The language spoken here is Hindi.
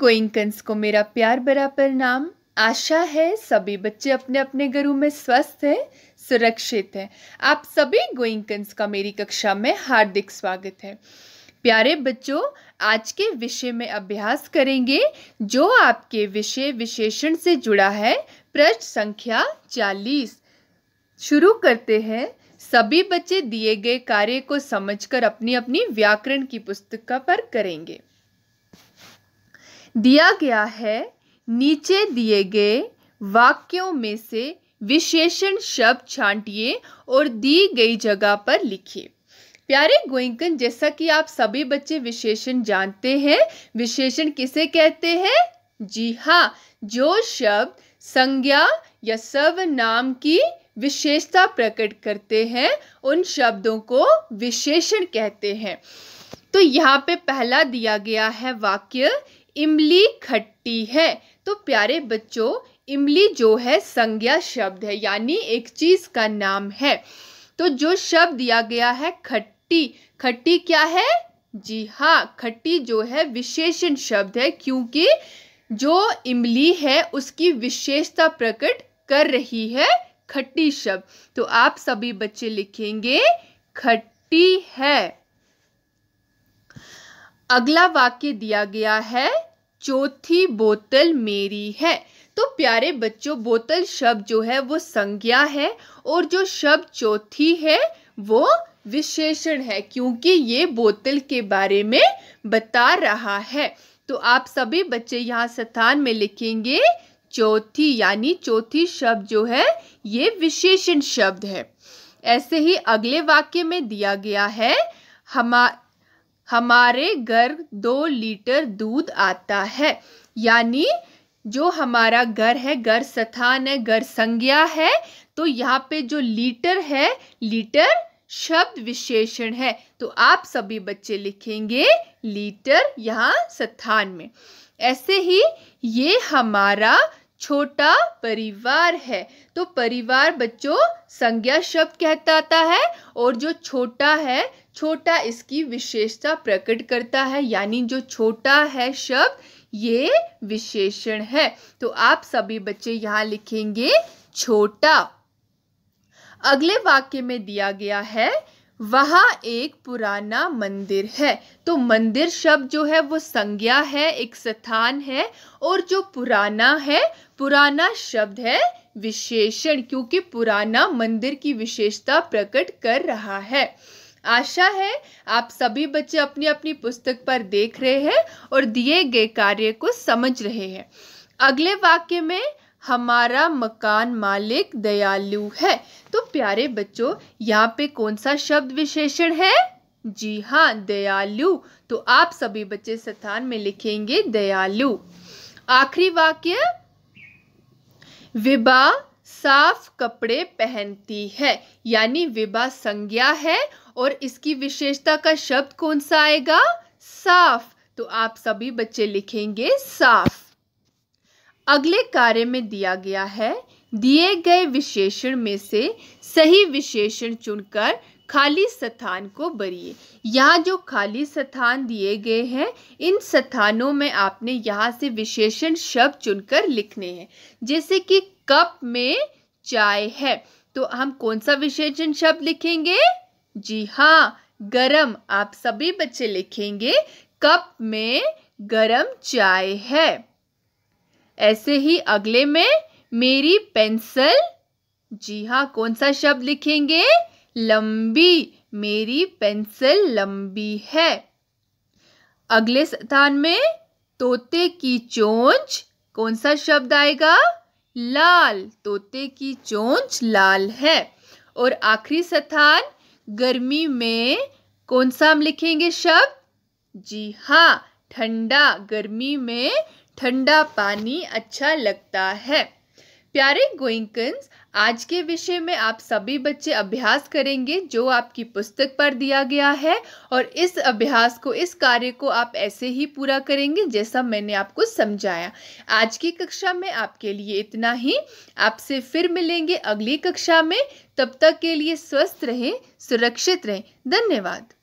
गोइंकंस को मेरा प्यार भरा परिणाम आशा है सभी बच्चे अपने अपने घरों में स्वस्थ हैं सुरक्षित हैं आप सभी गोइंकन्स का मेरी कक्षा में हार्दिक स्वागत है प्यारे बच्चों आज के विषय में अभ्यास करेंगे जो आपके विषय विशेषण से जुड़ा है प्रश्न संख्या चालीस शुरू करते हैं सभी बच्चे दिए गए कार्य को समझकर अपनी अपनी व्याकरण की पुस्तिका पर करेंगे दिया गया है नीचे दिए गए वाक्यों में से विशेषण शब्द छांटिए और दी गई जगह पर लिखिए प्यारे गोइंकन जैसा कि आप सभी बच्चे विशेषण जानते हैं विशेषण किसे कहते हैं जी हाँ जो शब्द संज्ञा या सर्वनाम की विशेषता प्रकट करते हैं उन शब्दों को विशेषण कहते हैं तो यहाँ पे पहला दिया गया है वाक्य इमली खट्टी है तो प्यारे बच्चों इमली जो है संज्ञा शब्द है यानी एक चीज़ का नाम है तो जो शब्द दिया गया है खट्टी खट्टी क्या है जी हाँ खट्टी जो है विशेषण शब्द है क्योंकि जो इमली है उसकी विशेषता प्रकट कर रही है खट्टी शब्द तो आप सभी बच्चे लिखेंगे खट्टी है अगला वाक्य दिया गया है चौथी बोतल मेरी है तो प्यारे बच्चों बोतल शब्द जो है वो संज्ञा है और जो शब्द चौथी है वो विशेषण है क्योंकि ये बोतल के बारे में बता रहा है तो आप सभी बच्चे यहाँ स्थान में लिखेंगे चौथी यानी चौथी शब्द जो है ये विशेषण शब्द है ऐसे ही अगले वाक्य में दिया गया है हमा हमारे घर दो लीटर दूध आता है यानी जो हमारा घर है घर स्थान है घर संज्ञा है तो यहाँ पे जो लीटर है लीटर शब्द विशेषण है तो आप सभी बच्चे लिखेंगे लीटर यहाँ स्थान में ऐसे ही ये हमारा छोटा परिवार है तो परिवार बच्चों संज्ञा शब्द कहता है और जो छोटा है छोटा इसकी विशेषता प्रकट करता है यानी जो छोटा है शब्द ये विशेषण है तो आप सभी बच्चे यहाँ लिखेंगे छोटा अगले वाक्य में दिया गया है वहाँ एक पुराना मंदिर है तो मंदिर शब्द जो है वो संज्ञा है एक स्थान है और जो पुराना है पुराना शब्द है विशेषण क्योंकि पुराना मंदिर की विशेषता प्रकट कर रहा है आशा है आप सभी बच्चे अपनी अपनी पुस्तक पर देख रहे हैं और दिए गए कार्य को समझ रहे हैं अगले वाक्य में हमारा मकान मालिक दयालु है तो प्यारे बच्चों यहाँ पे कौन सा शब्द विशेषण है जी हाँ दयालु तो आप सभी बच्चे स्थान में लिखेंगे दयालु आखिरी वाक्य विभा साफ कपड़े पहनती है यानी विभा संज्ञा है और इसकी विशेषता का शब्द कौन सा आएगा साफ तो आप सभी बच्चे लिखेंगे साफ अगले कार्य में दिया गया है दिए गए विशेषण में से सही विशेषण चुनकर खाली स्थान को भरिए यहाँ जो खाली स्थान दिए गए हैं इन स्थानों में आपने यहाँ से विशेषण शब्द चुनकर लिखने हैं जैसे कि कप में चाय है तो हम कौन सा विशेषण शब्द लिखेंगे जी हाँ गरम आप सभी बच्चे लिखेंगे कप में गरम चाय है ऐसे ही अगले में मेरी पेंसिल जी हाँ कौन सा शब्द लिखेंगे लंबी मेरी पेंसिल लंबी है अगले स्थान में तोते की चोंच कौन सा शब्द आएगा लाल तोते की चोंच लाल है और आखिरी स्थान गर्मी में कौन सा हम लिखेंगे शब्द जी हाँ ठंडा गर्मी में ठंडा पानी अच्छा लगता है प्यारे गोइंकन्स आज के विषय में आप सभी बच्चे अभ्यास करेंगे जो आपकी पुस्तक पर दिया गया है और इस अभ्यास को इस कार्य को आप ऐसे ही पूरा करेंगे जैसा मैंने आपको समझाया आज की कक्षा में आपके लिए इतना ही आपसे फिर मिलेंगे अगली कक्षा में तब तक के लिए स्वस्थ रहें सुरक्षित रहें धन्यवाद